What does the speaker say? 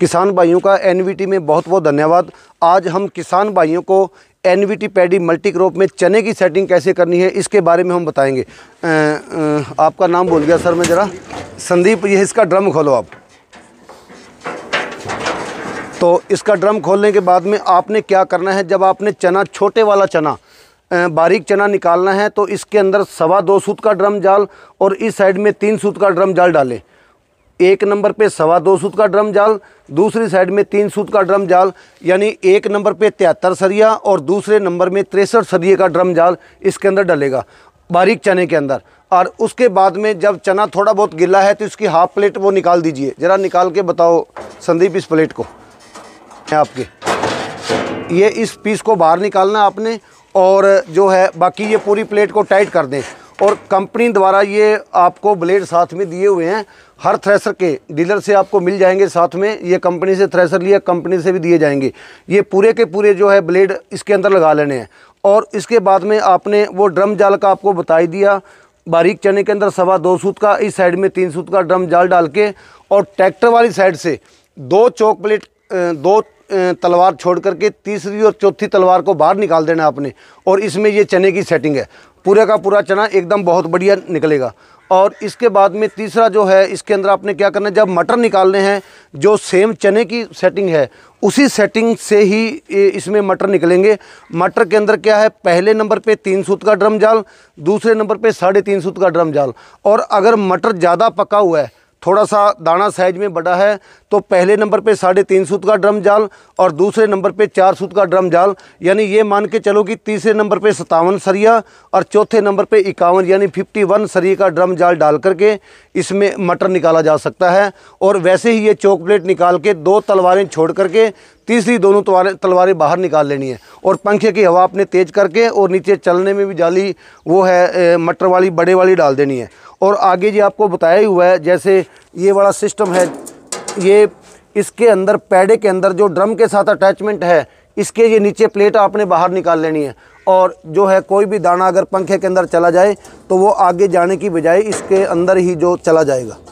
किसान भाइयों का एनवीटी में बहुत बहुत धन्यवाद आज हम किसान भाइयों को एनवीटी पैडी मल्टी क्रॉप में चने की सेटिंग कैसे करनी है इसके बारे में हम बताएंगे आ, आ, आपका नाम बोल गया सर मैं ज़रा संदीप ये इसका ड्रम खोलो आप तो इसका ड्रम खोलने के बाद में आपने क्या करना है जब आपने चना छोटे वाला चना बारीक चना निकालना है तो इसके अंदर सवा दो सूत का ड्रम जाल और इस साइड में तीन सूत का ड्रम जाल डालें एक नंबर पे सवा दो सूत का ड्रम जाल दूसरी साइड में तीन सूत का ड्रम जाल यानी एक नंबर पे तिहत्तर सरिया और दूसरे नंबर में तिरसठ सरिये का ड्रम जाल इसके अंदर डलेगा बारीक चने के अंदर और उसके बाद में जब चना थोड़ा बहुत गिला है तो इसकी हाफ प्लेट वो निकाल दीजिए ज़रा निकाल के बताओ संदीप इस प्लेट को आपके ये इस पीस को बाहर निकालना आपने और जो है बाकी ये पूरी प्लेट को टाइट कर दें और कंपनी द्वारा ये आपको ब्लेड साथ में दिए हुए हैं हर थ्रेसर के डीलर से आपको मिल जाएंगे साथ में ये कंपनी से थ्रेसर लिया कंपनी से भी दिए जाएंगे ये पूरे के पूरे जो है ब्लेड इसके अंदर लगा लेने हैं और इसके बाद में आपने वो ड्रम जाल का आपको बता ही दिया बारीक चने के अंदर सवा दो सूत का इस साइड में तीन सूत का ड्रम जाल डाल के और ट्रैक्टर वाली साइड से दो चौक प्लेट दो तलवार छोड़ करके तीसरी और चौथी तलवार को बाहर निकाल देना आपने और इसमें ये चने की सेटिंग है पूरे का पूरा चना एकदम बहुत बढ़िया निकलेगा और इसके बाद में तीसरा जो है इसके अंदर आपने क्या करना है जब मटर निकालने हैं जो सेम चने की सेटिंग है उसी सेटिंग से ही इसमें मटर निकलेंगे मटर के अंदर क्या है पहले नंबर पे तीन सूत का ड्रम जाल दूसरे नंबर पे साढ़े तीन सूत का ड्रम जाल और अगर मटर ज़्यादा पका हुआ है थोड़ा सा दाना साइज में बड़ा है तो पहले नंबर पे साढ़े तीन सूत का ड्रम जाल और दूसरे नंबर पे चार सूत का ड्रम जाल यानी ये मान के चलो कि तीसरे नंबर पे सतावन सरिया और चौथे नंबर पे इक्यावन यानी फिफ्टी वन सरिये का ड्रम जाल डाल करके इसमें मटर निकाला जा सकता है और वैसे ही ये चौक प्लेट निकाल के दो तलवारें छोड़ करके तीसरी दोनों तलवारें बाहर निकाल लेनी है और पंखे की हवा अपने तेज़ करके और नीचे चलने में भी जाली वो है मटर वाली बड़े वाली डाल देनी है और आगे जी आपको बताया ही हुआ है जैसे ये वाला सिस्टम है ये इसके अंदर पैडे के अंदर जो ड्रम के साथ अटैचमेंट है इसके ये नीचे प्लेट आपने बाहर निकाल लेनी है और जो है कोई भी दाना अगर पंखे के अंदर चला जाए तो वो आगे जाने की बजाय इसके अंदर ही जो चला जाएगा